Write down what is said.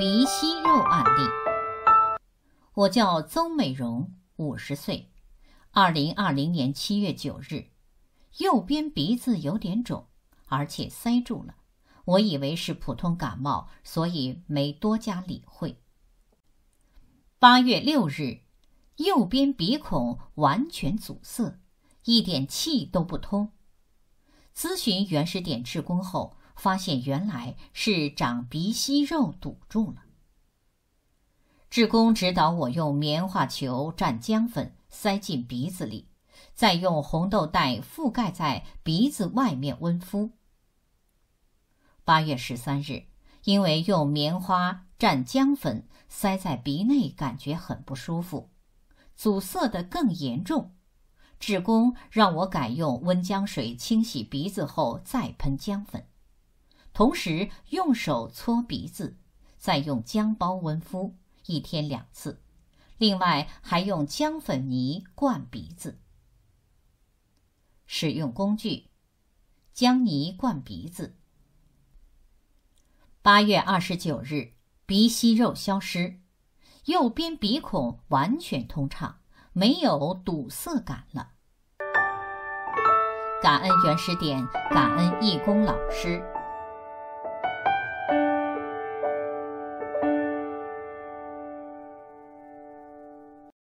鼻息肉案例，我叫曾美容，五十岁，二零二零年七月九日，右边鼻子有点肿，而且塞住了，我以为是普通感冒，所以没多加理会。八月六日，右边鼻孔完全阻塞，一点气都不通。咨询原始点治工后。发现原来是长鼻息肉堵住了。志工指导我用棉花球蘸姜粉塞进鼻子里，再用红豆袋覆盖在鼻子外面温敷。八月十三日，因为用棉花蘸姜粉塞在鼻内，感觉很不舒服，阻塞的更严重。志工让我改用温姜水清洗鼻子后再喷姜粉。同时用手搓鼻子，再用姜包温敷，一天两次。另外还用姜粉泥灌鼻子。使用工具：姜泥灌鼻子。八月二十九日，鼻息肉消失，右边鼻孔完全通畅，没有堵塞感了。感恩原始点，感恩义工老师。